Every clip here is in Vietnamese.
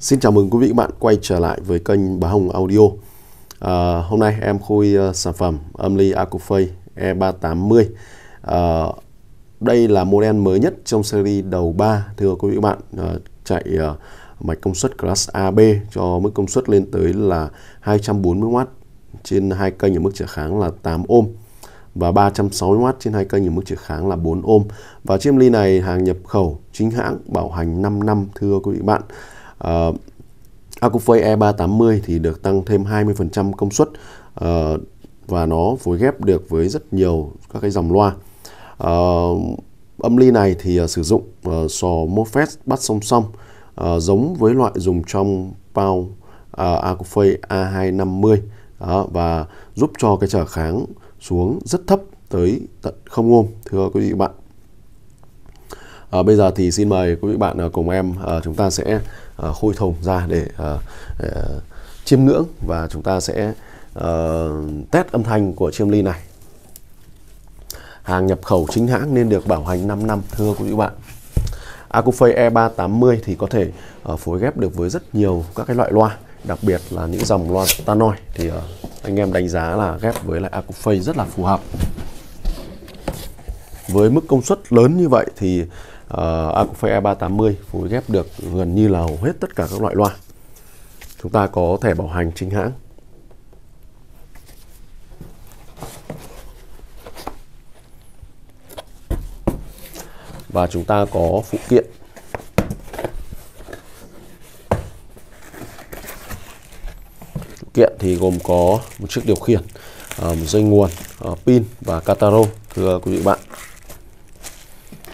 Xin chào mừng quý vị bạn quay trở lại với kênh Bá Hồng Audio. À, hôm nay em khui à, sản phẩm âm ly Acufei E380. À, đây là model mới nhất trong series đầu 3 thưa quý vị bạn à, chạy à, mạch công suất class AB cho mức công suất lên tới là 240W trên hai kênh ở mức trở kháng là 8 ohm và 360W trên hai kênh ở mức trở kháng là 4 ohm. Và chiếc ly này hàng nhập khẩu chính hãng bảo hành 5 năm thưa quý vị bạn. Uh, Acufay E380 thì được tăng thêm 20% công suất uh, và nó phối ghép được với rất nhiều các cái dòng loa. Uh, âm ly này thì uh, sử dụng uh, sò Mofet bắt song song uh, giống với loại dùng trong PAU uh, Acufay A250 uh, và giúp cho cái trở kháng xuống rất thấp tới tận không ôm thưa quý vị bạn À, bây giờ thì xin mời quý vị bạn ờ, cùng em à, chúng ta sẽ à, khôi thồng ra để à, à, chiêm ngưỡng và chúng ta sẽ à, test âm thanh của chiêm ly này. Hàng nhập khẩu chính hãng nên được bảo hành 5 năm thưa quý vị bạn. Acufei e E380 thì có thể uh, phối ghép được với rất nhiều các cái loại loa đặc biệt là những dòng loa Tanoi thì uh, anh em đánh giá là ghép với lại Acufei rất là phù hợp với mức công suất lớn như vậy thì uh, E380 phối ghép được gần như là hầu hết tất cả các loại loa. Chúng ta có thẻ bảo hành chính hãng. Và chúng ta có phụ kiện Phụ kiện thì gồm có một chiếc điều khiển, ờ, một dây nguồn, ờ, pin và cataro thưa quý vị bạn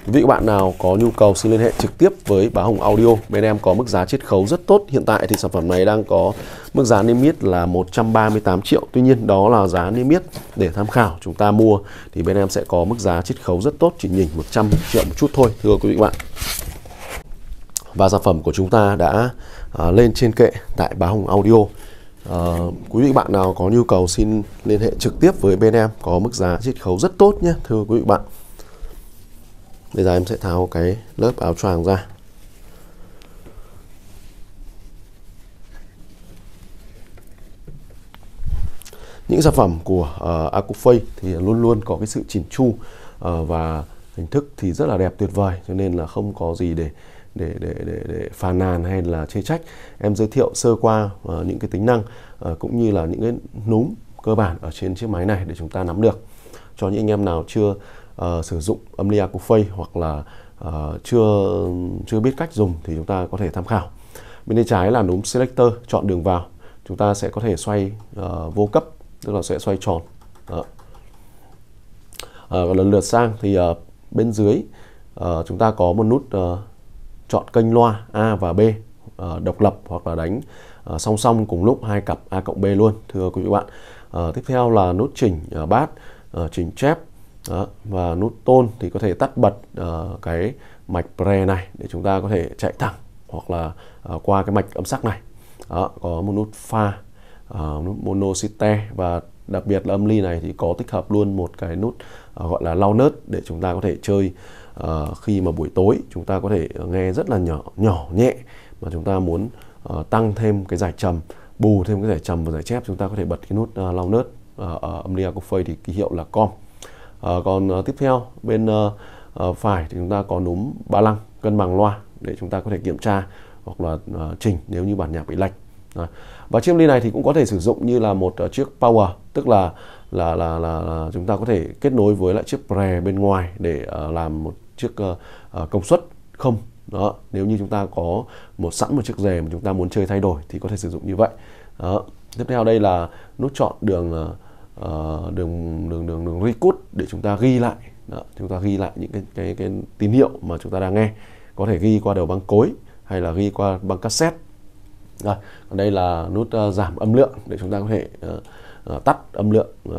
vị bạn nào có nhu cầu xin liên hệ trực tiếp với Bá Hùng Audio. Bên em có mức giá chiết khấu rất tốt. Hiện tại thì sản phẩm này đang có mức giá niêm yết là 138 triệu. Tuy nhiên đó là giá niêm yết để tham khảo chúng ta mua thì bên em sẽ có mức giá chiết khấu rất tốt chỉ nhỉnh 100 triệu một chút thôi thưa quý vị bạn. Và sản phẩm của chúng ta đã à, lên trên kệ tại Bá Hùng Audio. À, quý vị bạn nào có nhu cầu xin liên hệ trực tiếp với bên em có mức giá chiết khấu rất tốt nhé thưa quý vị bạn bây giờ em sẽ tháo cái lớp áo choàng ra những sản phẩm của uh, ờ, Acufay thì luôn luôn có cái sự chỉn chu uh, và hình thức thì rất là đẹp tuyệt vời cho nên là không có gì để để để để, để phàn nàn hay là chê trách em giới thiệu sơ qua uh, những cái tính năng uh, cũng như là những cái núm cơ bản ở trên chiếc máy này để chúng ta nắm được cho những anh em nào chưa uh, sử dụng Amelia Coffee hoặc là uh, chưa chưa biết cách dùng thì chúng ta có thể tham khảo bên tay trái là núm selector chọn đường vào chúng ta sẽ có thể xoay uh, vô cấp tức là sẽ xoay tròn Đó. À, lần lượt sang thì uh, bên dưới uh, chúng ta có một nút uh, chọn kênh loa A và B uh, độc lập hoặc là đánh uh, song song cùng lúc hai cặp A cộng B luôn thưa quý vị bạn. Uh, tiếp theo là nút chỉnh uh, bass, uh, chỉnh chép, đó, và nút tone thì có thể tắt bật uh, cái mạch pre này để chúng ta có thể chạy thẳng hoặc là uh, qua cái mạch âm sắc này Đó, có một nút pha uh, nút monosite và đặc biệt là âm ly này thì có tích hợp luôn một cái nút uh, gọi là lau nớt để chúng ta có thể chơi uh, khi mà buổi tối chúng ta có thể nghe rất là nhỏ nhỏ nhẹ mà chúng ta muốn uh, tăng thêm cái giải trầm bù thêm cái giải trầm và giải chép chúng ta có thể bật cái nút uh, lau nớt uh, ở âm ly acophone thì ký hiệu là com Ờ, còn ờ, tiếp theo bên ờ, phải thì chúng ta có núm ba lăng cân bằng loa để chúng ta có thể kiểm tra hoặc là chỉnh nếu như bản nhạc bị lệch và chiếc ly này thì cũng có thể sử dụng như là một chiếc power tức là là là là, là chúng ta có thể kết nối với lại chiếc pre bên ngoài để làm một chiếc công suất không đó nếu như chúng ta có một sẵn một chiếc rè mà chúng ta muốn chơi thay đổi thì có thể sử dụng như vậy đó. tiếp theo đây là nút chọn đường Ờ, đường đường đường đường record để chúng ta ghi lại đó, chúng ta ghi lại những cái cái cái tín hiệu mà chúng ta đang nghe có thể ghi qua đầu băng cối hay là ghi qua băng cassette rồi còn đây là nút uh, giảm âm lượng để chúng ta có thể uh, uh, tắt âm lượng uh,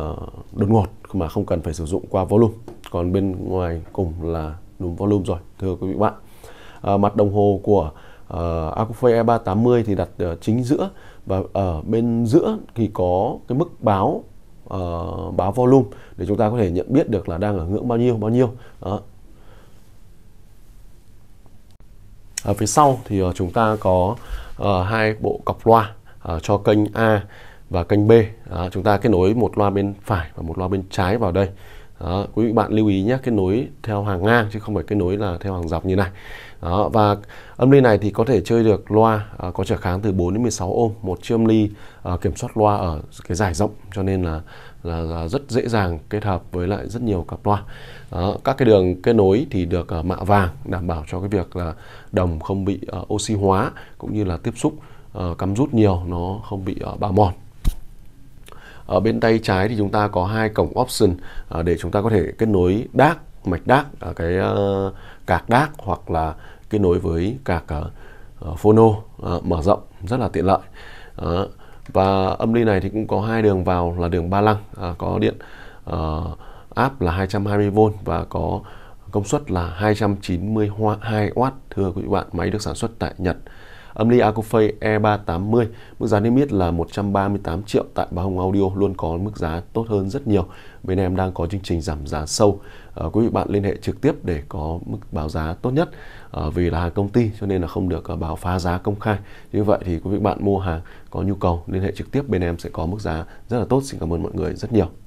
đột ngột mà không cần phải sử dụng qua volume còn bên ngoài cùng là núm volume rồi thưa quý vị bạn uh, mặt đồng hồ của uh, Acufei E380 thì đặt uh, chính giữa và ở bên giữa thì có cái mức báo uh, báo volume để chúng ta có thể nhận biết được là đang ở ngưỡng bao nhiêu bao nhiêu đó. ở phía sau thì uh, chúng ta có uh, hai bộ cọc loa uh, cho kênh A và kênh B uh, chúng ta kết nối một loa bên phải và một loa bên trái vào đây đó, quý vị bạn lưu ý nhé cái nối theo hàng ngang chứ không phải cái nối là theo hàng dọc như này đó, và âm ly này thì có thể chơi được loa à, có trở kháng từ 4 đến 16 ohm, một chiếc ly à, kiểm soát loa ở cái giải rộng cho nên là, là là rất dễ dàng kết hợp với lại rất nhiều cặp loa đó, các cái đường kết nối thì được à, mạ vàng đảm bảo cho cái việc là đồng không bị à, oxy hóa cũng như là tiếp xúc à, cắm rút nhiều nó không bị à, bào mòn ở bên tay trái thì chúng ta có hai cổng option à, để chúng ta có thể kết nối DAC mạch DAC à, cái ờ, cạc DAC hoặc là kết nối với cạc ờ, ờ, phono mở rộng rất là tiện lợi và âm ly này thì cũng có hai đường vào là đường ba lăng à, có điện áp là 220V và có công suất là 292W thưa quý bạn máy được sản xuất tại Nhật Âm ly Acofay E380, mức giá niêm yết là 138 triệu tại Bà Hồng Audio luôn có mức giá tốt hơn rất nhiều. Bên em đang có chương trình giảm giá sâu. À, quý vị bạn liên hệ trực tiếp để có mức báo giá tốt nhất. À, vì là hàng công ty cho nên là không được ờ, báo phá giá công khai. Như vậy thì quý vị bạn mua hàng có nhu cầu liên hệ trực tiếp bên em sẽ có mức giá rất là tốt. Xin cảm ơn mọi người rất nhiều.